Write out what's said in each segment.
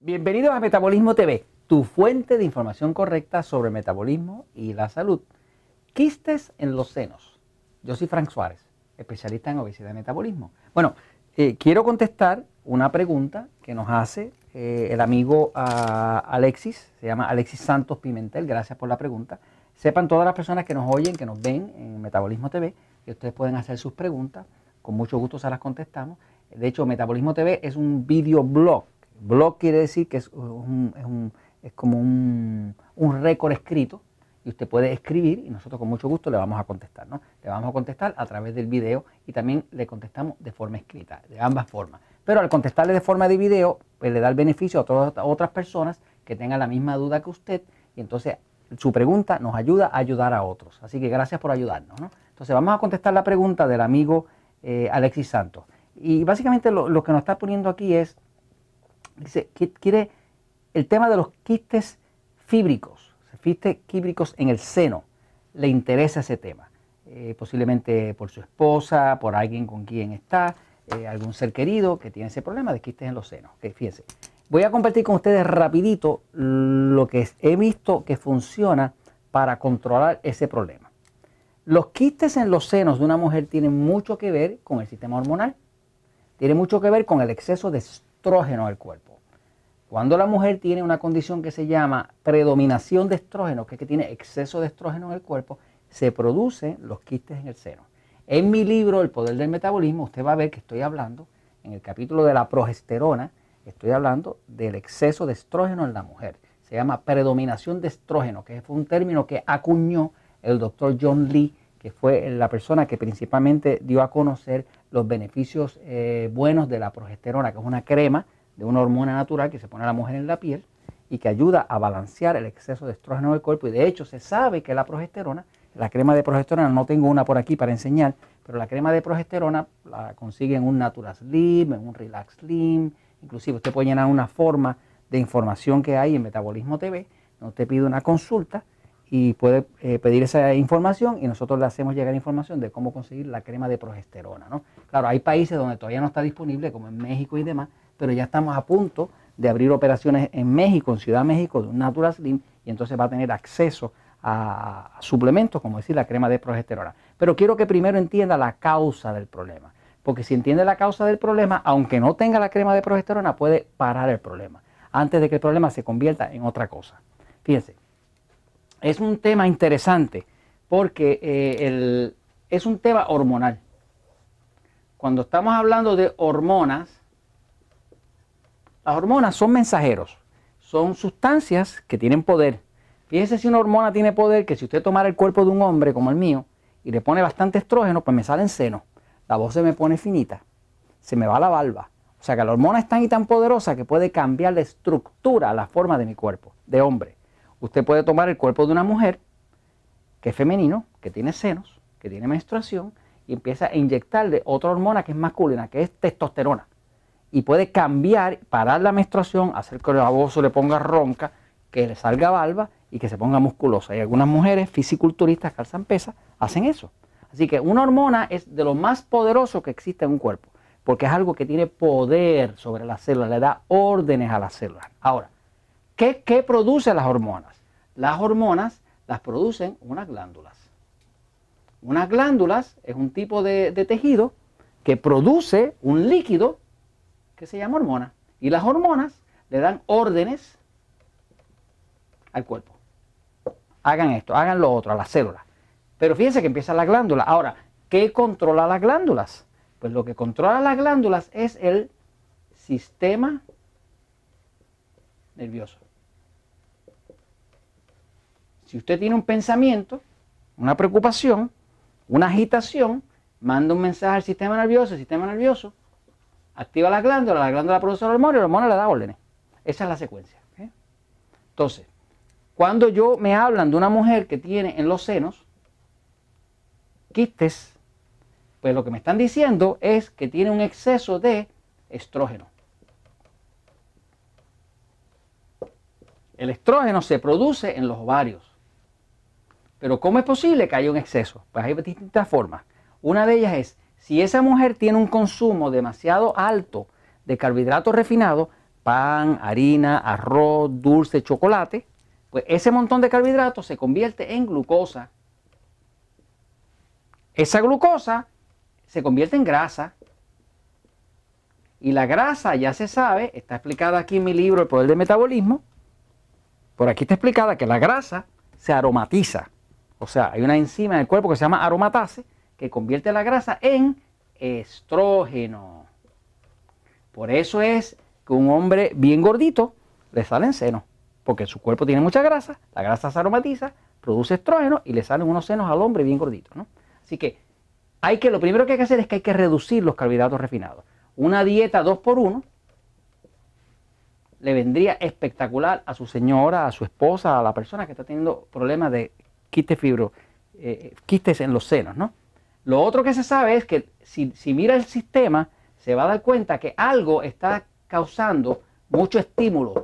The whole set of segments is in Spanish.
Bienvenidos a Metabolismo TV, tu fuente de información correcta sobre metabolismo y la salud. Quistes en los senos. Yo soy Frank Suárez, especialista en obesidad y metabolismo. Bueno, eh, quiero contestar una pregunta que nos hace eh, el amigo ah, Alexis, se llama Alexis Santos Pimentel, gracias por la pregunta. Sepan todas las personas que nos oyen, que nos ven en Metabolismo TV, que ustedes pueden hacer sus preguntas, con mucho gusto se las contestamos. De hecho, Metabolismo TV es un videoblog blog quiere decir que es, es, como un, récord escrito y usted puede escribir y nosotros con mucho gusto le vamos a contestar, ¿no? Le vamos a contestar a través del video y también le contestamos de forma escrita, de ambas formas. Pero al contestarle de forma de video, pues le da el beneficio a, todas, otras personas que tengan la misma duda que usted y entonces su pregunta nos ayuda a ayudar a otros. Así que gracias por ayudarnos, ¿no? Entonces vamos a contestar la pregunta del amigo eh, Alexis Santos. Y básicamente lo, lo que nos está poniendo aquí es Dice, quiere el tema de los quistes fíbricos, quistes fíbricos en el seno. Le interesa ese tema, eh, posiblemente por su esposa, por alguien con quien está, eh, algún ser querido que tiene ese problema de quistes en los senos. Que fíjense, voy a compartir con ustedes rapidito lo que he visto que funciona para controlar ese problema. Los quistes en los senos de una mujer tienen mucho que ver con el sistema hormonal, tiene mucho que ver con el exceso de estrógeno al cuerpo. Cuando la mujer tiene una condición que se llama predominación de estrógeno, que es que tiene exceso de estrógeno en el cuerpo, se producen los quistes en el seno. En mi libro El poder del metabolismo, usted va a ver que estoy hablando, en el capítulo de la progesterona, estoy hablando del exceso de estrógeno en la mujer. Se llama predominación de estrógeno, que fue un término que acuñó el doctor John Lee, que fue la persona que principalmente dio a conocer los beneficios eh, buenos de la progesterona, que es una crema de una hormona natural que se pone a la mujer en la piel y que ayuda a balancear el exceso de estrógeno del cuerpo. Y de hecho se sabe que la progesterona, la crema de progesterona, no tengo una por aquí para enseñar, pero la crema de progesterona la consigue en un Natural Slim, en un Relax Slim, inclusive usted puede llenar una forma de información que hay en Metabolismo TV, no te pide una consulta y puede eh, pedir esa información y nosotros le hacemos llegar información de cómo conseguir la crema de progesterona. ¿no? Claro, hay países donde todavía no está disponible, como en México y demás, pero ya estamos a punto de abrir operaciones en México, en Ciudad de México, de un Natural Slim, y entonces va a tener acceso a suplementos, como decir la crema de progesterona. Pero quiero que primero entienda la causa del problema, porque si entiende la causa del problema, aunque no tenga la crema de progesterona, puede parar el problema, antes de que el problema se convierta en otra cosa. Fíjense, es un tema interesante, porque eh, es un tema hormonal. Cuando estamos hablando de hormonas, las hormonas son mensajeros, son sustancias que tienen poder. Fíjese si una hormona tiene poder, que si usted tomara el cuerpo de un hombre como el mío y le pone bastante estrógeno, pues me salen senos. La voz se me pone finita, se me va la barba. O sea que la hormona es tan y tan poderosa que puede cambiar la estructura, la forma de mi cuerpo, de hombre. Usted puede tomar el cuerpo de una mujer que es femenino, que tiene senos, que tiene menstruación, y empieza a inyectarle otra hormona que es masculina, que es testosterona y puede cambiar, parar la menstruación, hacer que el abuso le ponga ronca, que le salga balva y que se ponga musculosa. Y algunas mujeres fisiculturistas que alzan pesas, hacen eso. Así que una hormona es de lo más poderoso que existe en un cuerpo, porque es algo que tiene poder sobre las células, le da órdenes a las células. Ahora, ¿qué, qué producen las hormonas? Las hormonas las producen unas glándulas. Unas glándulas es un tipo de tejido que produce un líquido que se llama hormona. Y las hormonas le dan órdenes al cuerpo. Hagan esto, hagan lo otro, a las células. Pero fíjense que empieza la glándula. Ahora, ¿qué controla las glándulas? Pues lo que controla las glándulas es el sistema nervioso. Si usted tiene un pensamiento, una preocupación, una agitación, manda un mensaje al sistema nervioso, el sistema nervioso activa la glándula la glándula produce hormonas y el hormonas le da órdenes. Esa es la secuencia. Entonces, cuando yo me hablan de una mujer que tiene en los senos quistes, pues lo que me están diciendo es que tiene un exceso de estrógeno. El estrógeno se produce en los ovarios. Pero ¿cómo es posible que haya un exceso? Pues hay distintas formas. Una de ellas es si esa mujer tiene un consumo demasiado alto de carbohidratos refinados, pan, harina, arroz, dulce, chocolate, pues ese montón de carbohidratos se convierte en glucosa. Esa glucosa se convierte en grasa. Y la grasa, ya se sabe, está explicada aquí en mi libro El Poder del Metabolismo. Por aquí está explicada que la grasa se aromatiza. O sea, hay una enzima en el cuerpo que se llama aromatase que convierte la grasa en estrógeno. Por eso es que un hombre bien gordito le salen senos, porque su cuerpo tiene mucha grasa, la grasa se aromatiza, produce estrógeno y le salen unos senos al hombre bien gordito. ¿no? Así que, hay que lo primero que hay que hacer es que hay que reducir los carbohidratos refinados. Una dieta 2 por 1 le vendría espectacular a su señora, a su esposa, a la persona que está teniendo problemas de quistes fibro, eh, quistes en los senos, ¿no? Lo otro que se sabe es que si, mira el sistema, se va a dar cuenta que algo está causando mucho estímulo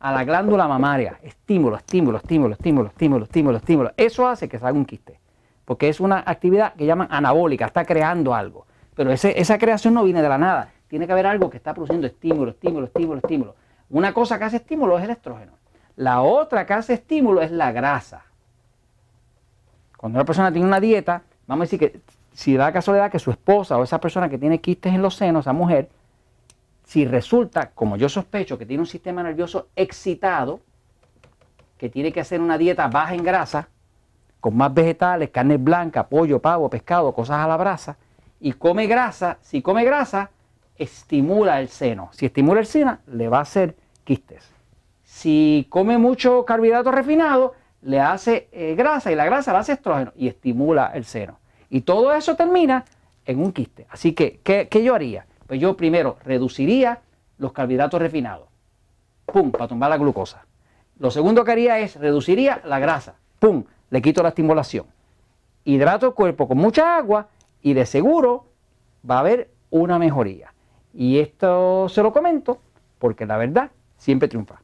a la glándula mamaria. Estímulo, estímulo, estímulo, estímulo, estímulo, estímulo, estímulo. Eso hace que salga un quiste. Porque es una actividad que llaman anabólica, está creando algo. Pero esa creación no viene de la nada. Tiene que haber algo que está produciendo estímulo, estímulo, estímulo, estímulo. Una cosa que hace estímulo es el estrógeno. La otra que hace estímulo es la grasa. Cuando una persona tiene una dieta, vamos a decir que si da casualidad que su esposa o esa persona que tiene quistes en los senos, esa mujer, si resulta, como yo sospecho, que tiene un sistema nervioso excitado, que tiene que hacer una dieta baja en grasa, con más vegetales, carne blanca, pollo, pavo, pescado, cosas a la brasa, y come grasa, si come grasa, estimula el seno. Si estimula el seno, le va a hacer quistes. Si come mucho carbohidrato refinado, le hace eh, grasa y la grasa le hace estrógeno y estimula el seno. Y todo eso termina en un quiste. Así que, ¿qué, yo haría? Pues yo primero reduciría los carbohidratos refinados. ¡Pum! Para tumbar la glucosa. Lo segundo que haría es reduciría la grasa. ¡Pum! Le quito la estimulación. Hidrato el cuerpo con mucha agua y de seguro va a haber una mejoría. Y esto se lo comento porque la verdad siempre triunfa.